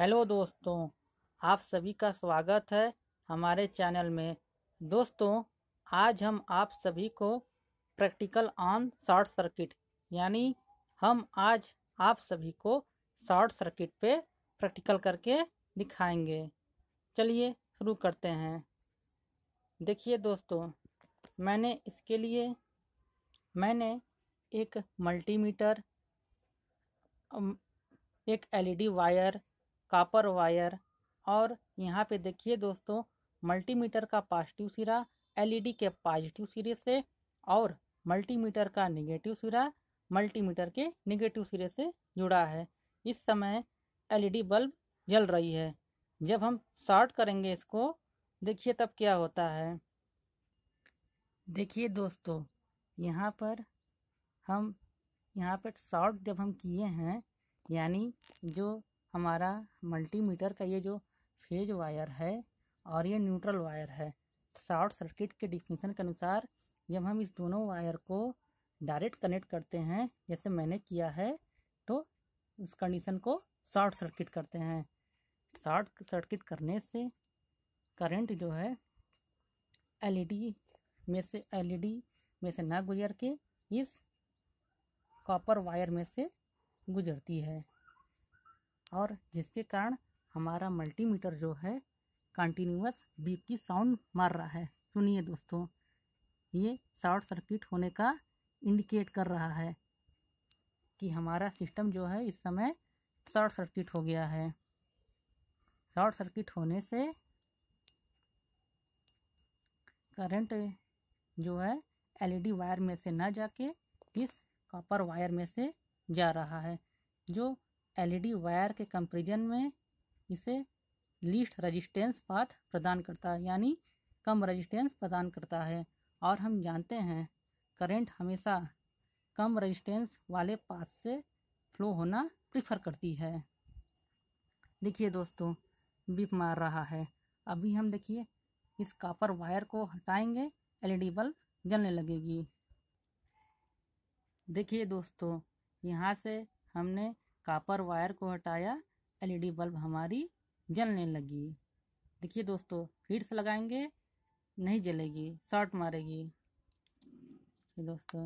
hello दोस्तों आप सभी का स्वागत है हमारे चैनल में दोस्तों आज हम आप सभी को प्रैक्टिकल ऑन शॉर्ट सर्किट यानी हम आज आप सभी को शॉर्ट सर्किट पे प्रैक्टिकल करके दिखाएंगे चलिए शुरू करते हैं देखिए दोस्तों मैंने इसके लिए मैंने एक मल्टीमीटर एक एलईडी वायर कापर वायर और यहाँ पे देखिए दोस्तों मल्टीमीटर का पॉजिटिव सिरा एलईडी e के पॉजिटिव सिरे से और मल्टीमीटर का निगेटिव सिरा मल्टीमीटर के निगेटिव सिरे से जुड़ा है इस समय एलईडी बल्ब e जल रही है जब हम शॉर्ट करेंगे इसको देखिए तब क्या होता है देखिए दोस्तों यहाँ पर हम यहाँ पर शॉर्ट जब हम किए हैं यानी जो हमारा मल्टीमीटर का ये जो फेज वायर है और ये न्यूट्रल वायर है शॉर्ट सर्किट के डिफिनीसन के अनुसार जब हम इस दोनों वायर को डायरेक्ट कनेक्ट करते हैं जैसे मैंने किया है तो उस कंडीशन को शॉर्ट सर्किट करते हैं शॉर्ट सर्किट करने से करंट जो है एलईडी में से एलईडी में से ना गुजर के इस कॉपर वायर में से गुजरती है और जिसके कारण हमारा मल्टीमीटर जो है कंटिन्यूस बीप की साउंड मार रहा है सुनिए दोस्तों ये शॉर्ट सर्किट होने का इंडिकेट कर रहा है कि हमारा सिस्टम जो है इस समय शॉर्ट सर्किट हो गया है शॉर्ट सर्किट होने से करंट जो है एलईडी वायर e में से ना जाके इस कॉपर वायर में से जा रहा है जो एलईडी वायर के कंपेरिजन में इसे लीस्ट रेजिस्टेंस पाथ प्रदान करता है यानी कम रेजिस्टेंस प्रदान करता है और हम जानते हैं करंट हमेशा कम रेजिस्टेंस वाले पाथ से फ्लो होना प्रिफर करती है देखिए दोस्तों बीप मार रहा है अभी हम देखिए इस कापर वायर को हटाएंगे एलईडी बल्ब जलने लगेगी देखिए दोस्तों यहाँ से हमने कापर वायर को हटाया एलईडी बल्ब हमारी जलने लगी देखिए दोस्तों हीट्स लगाएंगे नहीं जलेगी शॉर्ट मारेगी दोस्तों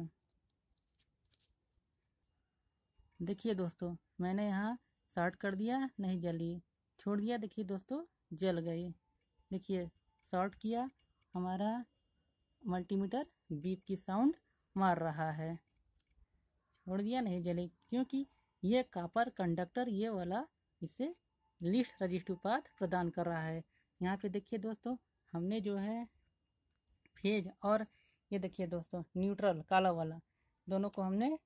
देखिए दोस्तों मैंने यहाँ शॉर्ट कर दिया नहीं जली छोड़ दिया देखिए दोस्तों जल गई देखिए शॉर्ट किया हमारा मल्टीमीटर बीप की साउंड मार रहा है छोड़ दिया नहीं जले क्योंकि ये कापर कंडक्टर ये वाला इसे लिस्ट रजिस्टिव पाथ प्रदान कर रहा है यहाँ पे देखिए दोस्तों हमने जो है फेज और ये देखिए दोस्तों न्यूट्रल काला वाला दोनों को हमने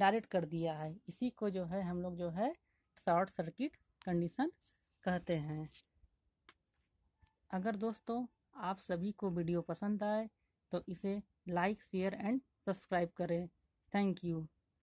डायरेक्ट कर दिया है इसी को जो है हम लोग जो है शॉर्ट सर्किट कंडीशन कहते हैं अगर दोस्तों आप सभी को वीडियो पसंद आए तो इसे लाइक शेयर एंड सब्सक्राइब करें थैंक यू